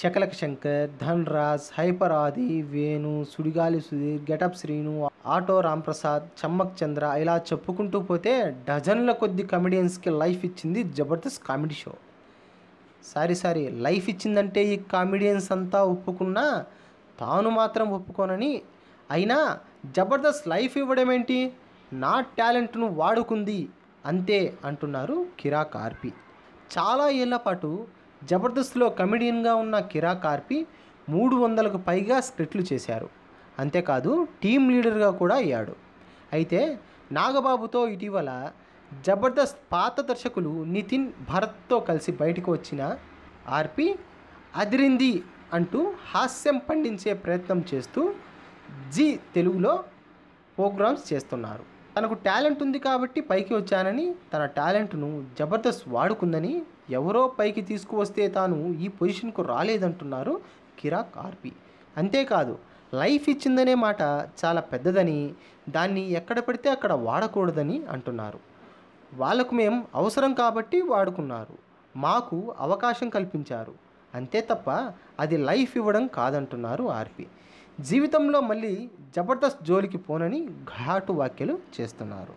Shakalaka Shankar Dhan Raj hyper Adi Venu Sudigali Sudheer getup Srinu auto Ramprasad Chammak Chandra ఇలా చెప్పుకుంటూ పోతే డజన్ల కొద్ది కమెడియన్స్కి లైఫ్ ఇచ్చింది Jabardasth comedy show sorry sorry life ఇచ్చిందంటే ఈ కామెడియన్స్ అంతా ఒప్పుకున్నా తాను మాత్రం ఒప్పుకోనని అయినా జబర్దస్త్ లైఫ్ ఇవ్వడం ఏంటి నా టాలెంట్ను వాడుకుంది అంతే అంటున్నారు కిరాక్ ఆర్పి చాలా ఏళ్ల పాటు జబర్దస్త్లో కమెడియన్గా ఉన్న కిరా కార్పి మూడు వందలకు పైగా స్క్రిప్ట్లు చేశారు అంతేకాదు టీం లీడర్గా కూడా అయ్యాడు అయితే నాగబాబుతో ఇటీవల జబర్దస్త్ పాత దర్శకులు నితిన్ భరత్తో కలిసి బయటకు వచ్చిన ఆర్పి అదిరింది అంటూ హాస్యం పండించే ప్రయత్నం చేస్తూ జీ తెలుగులో ప్రోగ్రామ్స్ చేస్తున్నారు తనకు టాలెంట్ ఉంది కాబట్టి పైకి వచ్చానని తన టాలెంట్ను జబర్దస్త్ వాడుకుందని ఎవరో పైకి తీసుకువస్తే తాను ఈ పొజిషన్కు రాలేదంటున్నారు కిరాక్ ఆర్పి అంతేకాదు లైఫ్ ఇచ్చిందనే మాట చాలా పెద్దదని దాన్ని ఎక్కడ పడితే అక్కడ వాడకూడదని అంటున్నారు వాళ్ళకు మేము అవసరం కాబట్టి వాడుకున్నారు మాకు అవకాశం కల్పించారు అంతే తప్ప అది లైఫ్ ఇవ్వడం కాదంటున్నారు ఆర్పి జీవితంలో మళ్ళీ జబర్దస్త్ జోలికి పోనని ఘాటు వ్యాఖ్యలు చేస్తున్నారు